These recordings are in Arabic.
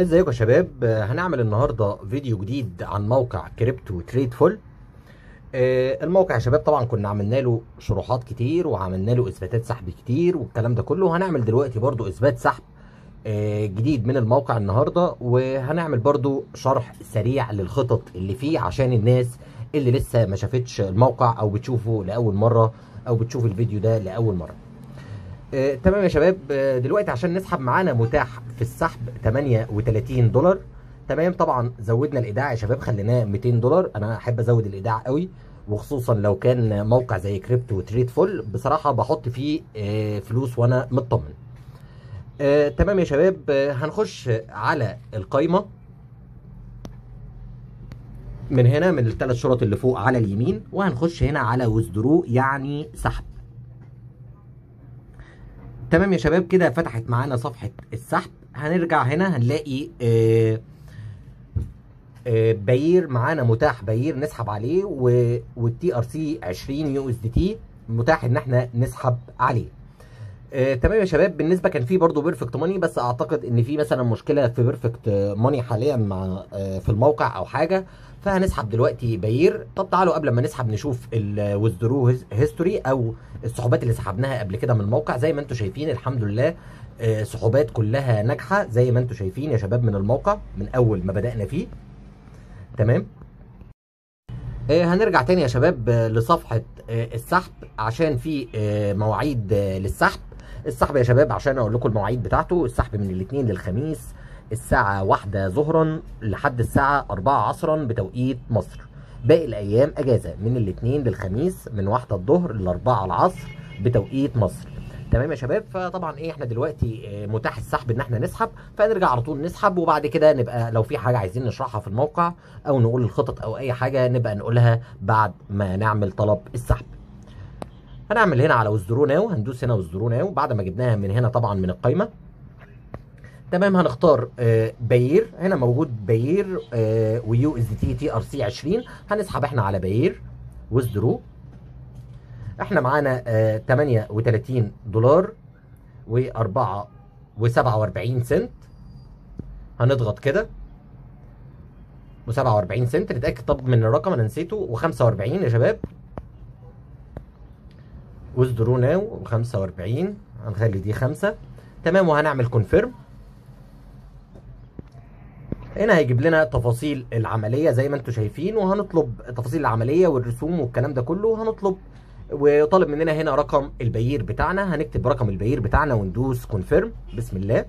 ازيكم يا شباب هنعمل النهارده فيديو جديد عن موقع كريبتو تريد فول آه، الموقع يا شباب طبعا كنا عملنا له شروحات كتير وعملنا له اثباتات سحب كتير والكلام ده كله هنعمل دلوقتي برضو اثبات سحب آه، جديد من الموقع النهارده وهنعمل برضو شرح سريع للخطط اللي فيه عشان الناس اللي لسه ما شافتش الموقع او بتشوفه لاول مره او بتشوف الفيديو ده لاول مره آه تمام يا شباب آه دلوقتي عشان نسحب معانا متاح في السحب 38 دولار تمام طبعا زودنا الايداع يا شباب خليناه 200 دولار انا احب ازود الايداع قوي وخصوصا لو كان موقع زي كريبتو تريد فول بصراحه بحط فيه آه فلوس وانا مطمن آه تمام يا شباب آه هنخش على القايمه من هنا من الثلاث شرط اللي فوق على اليمين وهنخش هنا على وزدرو يعني سحب تمام يا شباب كده فتحت معانا صفحه السحب هنرجع هنا هنلاقي آه، آه، بير معانا متاح بير نسحب عليه والتي ار سي 20 يو اس دي تي متاح ان احنا نسحب عليه آه تمام يا شباب بالنسبه كان في برضه بيرفكت ماني بس اعتقد ان في مثلا مشكله في بيرفكت ماني حاليا مع آه في الموقع او حاجه فهنسحب دلوقتي باير طب تعالوا قبل ما نسحب نشوف الوزدرو هيستوري او السحوبات اللي سحبناها قبل كده من الموقع زي ما انتم شايفين الحمد لله سحوبات آه، كلها ناجحه زي ما انتم شايفين يا شباب من الموقع من اول ما بدانا فيه تمام آه، هنرجع تاني يا شباب آه، لصفحة السحب عشان في مواعيد للسحب السحب يا شباب عشان اقول لكم المواعيد بتاعته السحب من الاثنين للخميس الساعة واحدة ظهرا لحد الساعة أربعة عصرا بتوقيت مصر باقي الأيام أجازة من الاثنين للخميس من واحدة الظهر لأربعة العصر بتوقيت مصر تمام يا شباب فطبعا ايه احنا دلوقتي آه، متاح السحب ان احنا نسحب فنرجع على طول نسحب وبعد كده نبقى لو في حاجه عايزين نشرحها في الموقع او نقول الخطط او اي حاجه نبقى نقولها بعد ما نعمل طلب السحب هنعمل هنا على وزدرو ناو هندوس هنا وزدرو ناو بعد ما جبناها من هنا طبعا من القايمه تمام هنختار آه، باير هنا موجود باير آه، ويو اس تي تي ار سي 20 هنسحب احنا على باير وزدرو احنا معانا 38 آه، دولار و4 و47 سنت هنضغط كده و47 سنت نتاكد طب من الرقم انا نسيته و45 يا شباب درو ناو 45 هنخلي دي 5 تمام وهنعمل كونفيرم هنا هيجيب لنا تفاصيل العمليه زي ما انتم شايفين وهنطلب تفاصيل العمليه والرسوم والكلام ده كله وهنطلب وطالب مننا هنا رقم البيير بتاعنا هنكتب رقم البيير بتاعنا وندوس كونفيرم بسم الله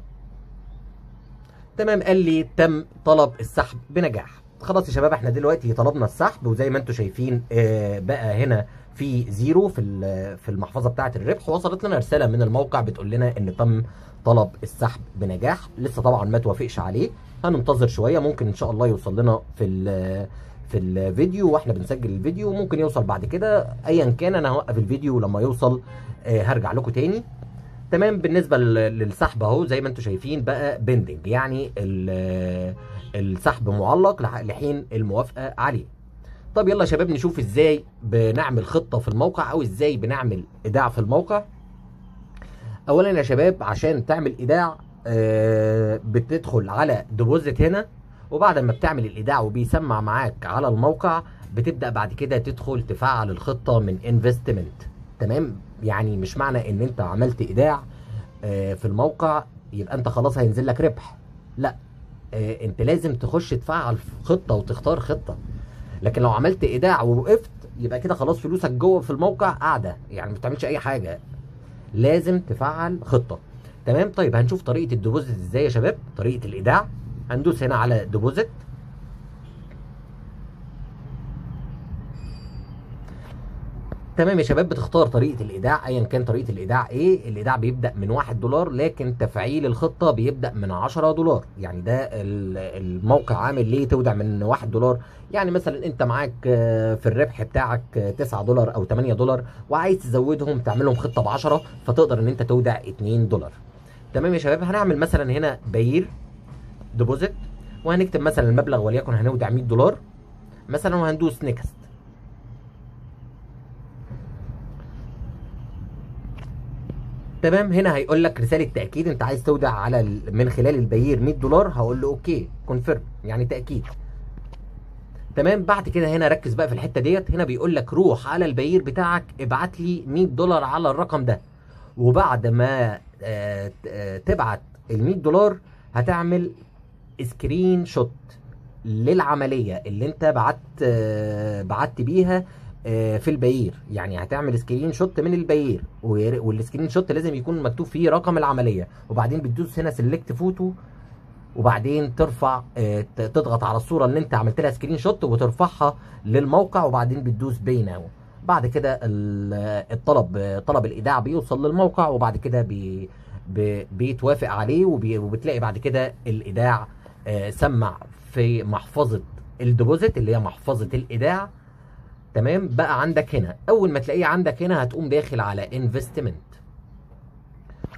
تمام قال لي تم طلب السحب بنجاح خلاص يا شباب احنا دلوقتي طلبنا السحب وزي ما انتم شايفين آه، بقى هنا في زيرو في في المحفظه بتاعه الربح وصلت لنا رساله من الموقع بتقول لنا ان تم طلب السحب بنجاح لسه طبعا ما توافقش عليه هننتظر شويه ممكن ان شاء الله يوصل لنا في في الفيديو واحنا بنسجل الفيديو ممكن يوصل بعد كده ايا كان انا هوقف الفيديو لما يوصل آه، هرجع لكم تاني تمام بالنسبه للسحب اهو زي ما انتم شايفين بقى بندنج يعني السحب معلق لحين الموافقه عليه طب يلا يا شباب نشوف ازاي بنعمل خطه في الموقع او ازاي بنعمل ايداع في الموقع اولا يا شباب عشان تعمل ايداع آه بتدخل على ديبوزيت هنا وبعد ما بتعمل الايداع وبيسمع معاك على الموقع بتبدا بعد كده تدخل تفعل الخطه من انفستمنت تمام يعني مش معنى ان انت عملت ايداع آه في الموقع يبقى انت خلاص هينزل لك ربح لا آه، انت لازم تخش تفعل خطه وتختار خطه لكن لو عملت ايداع ووقفت يبقى كده خلاص فلوسك جوه في الموقع قاعده يعني ما بتعملش اي حاجه لازم تفعل خطه تمام طيب هنشوف طريقه الديبوزيت ازاي يا شباب طريقه الايداع هندوس هنا على ديبوزيت تمام يا شباب بتختار طريقه الايداع ايا كان طريقه الايداع ايه الايداع بيبدا من 1 دولار لكن تفعيل الخطه بيبدا من 10 دولار يعني ده الموقع عامل ليه تودع من 1 دولار يعني مثلا انت معاك آه، في الربح بتاعك 9 دولار او 8 دولار وعايز تزودهم تعملهم خطه ب 10 فتقدر ان انت تودع 2 دولار تمام يا شباب هنعمل مثلا هنا بير ديبوزيت وهنكتب مثلا المبلغ وليكن هنودع 100 دولار مثلا وهندوس نيكست تمام هنا هيقول لك رساله تاكيد انت عايز تودع على من خلال البيير 100 دولار هقول له اوكي كونفيرم يعني تاكيد تمام بعد كده هنا ركز بقى في الحته ديت هنا بيقول لك روح على البيير بتاعك ابعت لي 100 دولار على الرقم ده وبعد ما آه، آه، تبعت ال 100 دولار هتعمل سكرين شوت للعمليه اللي انت بعت آه، بعت بيها آه، في البيير يعني هتعمل سكرين شوت من البيير والسكرين شوت لازم يكون مكتوب فيه رقم العمليه وبعدين بتدوس هنا سيلكت فوتو وبعدين ترفع آه، تضغط على الصوره اللي انت عملت لها سكرين شوت وترفعها للموقع وبعدين بتدوس باي ناو بعد كده الطلب طلب الايداع بيوصل للموقع وبعد كده بي بيتوافق عليه وبتلاقي بعد كده الايداع آه، سمع في محفظه الديبوزيت اللي هي محفظه الايداع تمام بقى عندك هنا اول ما تلاقيه عندك هنا هتقوم داخل على انفستمنت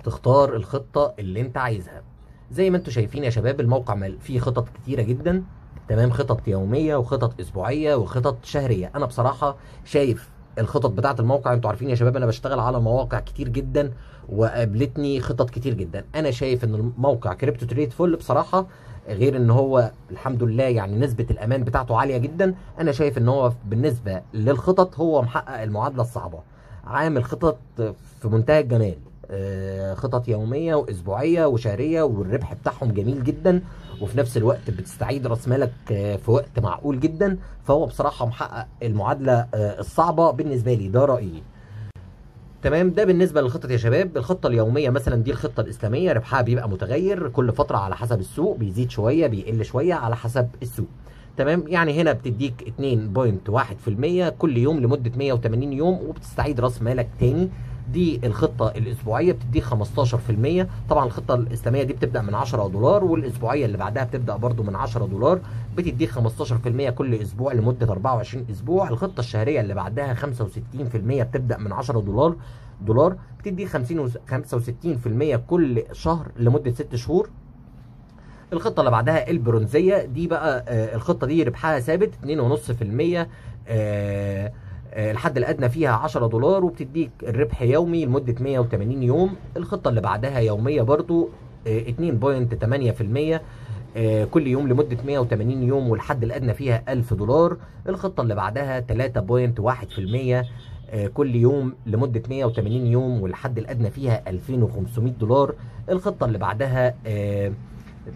تختار الخطه اللي انت عايزها زي ما انتم شايفين يا شباب الموقع فيه خطط كتيره جدا تمام خطط يوميه وخطط اسبوعيه وخطط شهريه انا بصراحه شايف الخطط بتاعه الموقع انتوا عارفين يا شباب انا بشتغل على مواقع كتير جدا وقابلتني خطط كتير جدا انا شايف ان الموقع كريبتو تريد فول بصراحه غير ان هو الحمد لله يعني نسبه الامان بتاعته عاليه جدا انا شايف ان هو بالنسبه للخطط هو محقق المعادله الصعبه عامل خطط في منتهى الجمال آه، خطط يوميه واسبوعيه وشهريه والربح بتاعهم جميل جدا وفي نفس الوقت بتستعيد راس مالك آه، في وقت معقول جدا فهو بصراحه محقق المعادله آه، الصعبه بالنسبه لي ده رايي تمام ده بالنسبه للخطط يا شباب الخطه اليوميه مثلا دي الخطه الاسلاميه ربحها بيبقى متغير كل فتره على حسب السوق بيزيد شويه بيقل شويه على حسب السوق تمام يعني هنا بتديك 2.1% كل يوم لمده 180 يوم وبتستعيد راس مالك تاني دي الخطه الاسبوعيه بتديك 15% طبعا الخطه الاسلاميه دي بتبدا من 10 دولار والاسبوعيه اللي بعدها بتبدا برده من 10 دولار بتديك 15% كل اسبوع لمده 24 اسبوع الخطه الشهريه اللي بعدها 65% بتبدا من 10 دولار دولار بتديك 50 65% كل شهر لمده 6 شهور الخطه اللي بعدها البرونزيه دي بقى آه، الخطه دي ربحها ثابت 2.5% آه آه، الحد الادنى فيها 10 دولار وبتديك الربح يومي لمده 180 يوم الخطه اللي بعدها يوميه برضو 2.8% آه، آه، كل يوم لمدة 180 يوم والحد الأدنى فيها 1000 دولار الخطة اللي بعدها 3.1% كل يوم لمدة 180 يوم والحد الأدنى فيها 2500 دولار الخطة اللي بعدها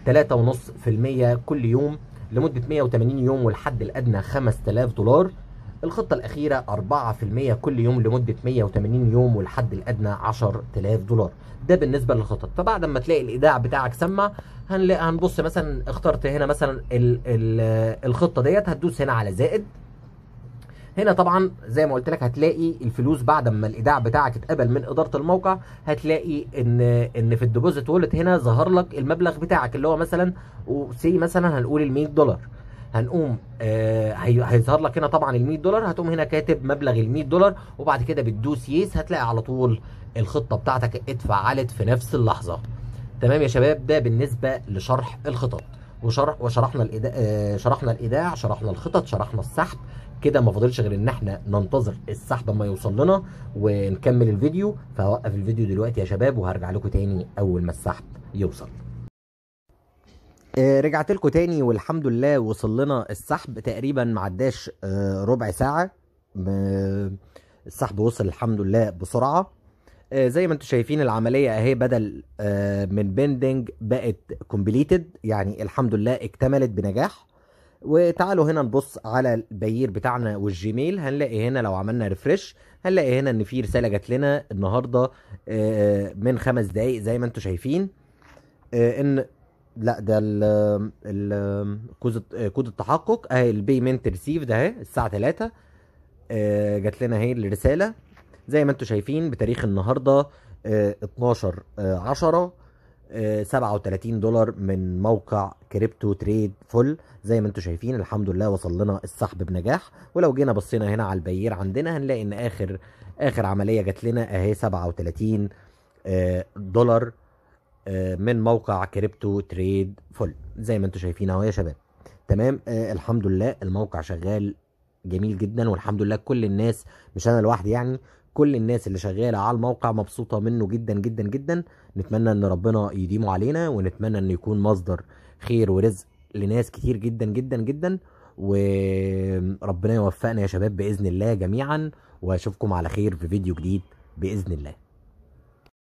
3.5% كل يوم لمدة 180 يوم والحد الأدنى 5000 دولار الخطة الأخيرة 4% كل يوم لمدة 180 يوم والحد الأدنى 10000 دولار ده بالنسبة للخطط فبعد ما تلاقي الإيداع بتاعك سمع هنلاقي هنبص مثلا اخترت هنا مثلا الـ الـ الخطة ديت هتدوس هنا على زائد هنا طبعا زي ما قلت لك هتلاقي الفلوس بعد ما الايداع بتاعك اتقبل من اداره الموقع هتلاقي ان ان في الديبوزيت وولت هنا ظهر لك المبلغ بتاعك اللي هو مثلا سي مثلا هنقول ال 100 دولار هنقوم آه هيظهر لك هنا طبعا ال 100 دولار هتقوم هنا كاتب مبلغ ال 100 دولار وبعد كده بتدوس يس هتلاقي على طول الخطه بتاعتك اتفعلت في نفس اللحظه تمام يا شباب ده بالنسبه لشرح الخطط وشرح وشرحنا الإيداع آه شرحنا الايداع شرحنا الخطط شرحنا السحب كده ما فاضلش غير ان احنا ننتظر السحب اما يوصل لنا ونكمل الفيديو فهوقف الفيديو دلوقتي يا شباب وهرجع لكم تاني اول ما السحب يوصل آه، رجعت لكم تاني والحمد لله وصل لنا السحب تقريبا ما عداش آه، ربع ساعه السحب وصل الحمد لله بسرعه آه، زي ما انتم شايفين العمليه اهي بدل من بندنج بقت كومبليتد يعني الحمد لله اكتملت بنجاح وتعالوا هنا نبص على البيير بتاعنا والجيميل هنلاقي هنا لو عملنا ريفرش هنلاقي هنا ان في رساله جات لنا النهارده من خمس دقائق زي ما انتم شايفين ان لا ده ال ال كود التحقق اهي البيمنت ريسيف ده اهي الساعه 3 آه، جات لنا اهي الرساله زي ما انتم شايفين بتاريخ النهارده 12 10 37 دولار من موقع كريبتو تريد فول زي ما انتم شايفين الحمد لله وصل لنا السحب بنجاح ولو جينا بصينا هنا على البيير عندنا هنلاقي ان اخر اخر عمليه جات لنا اهي 37 آه، دولار آه، من موقع كريبتو تريد فول زي ما انتم شايفين اهو يا شباب تمام آه الحمد لله الموقع شغال جميل جدا والحمد لله كل الناس مش انا لوحدي يعني كل الناس اللي شغاله على الموقع مبسوطه منه جدا جدا جدا نتمنى ان ربنا يديمه علينا ونتمنى انه يكون مصدر خير ورزق لناس كتير جدا جدا جدا وربنا يوفقنا يا شباب باذن الله جميعا واشوفكم على خير في فيديو جديد باذن الله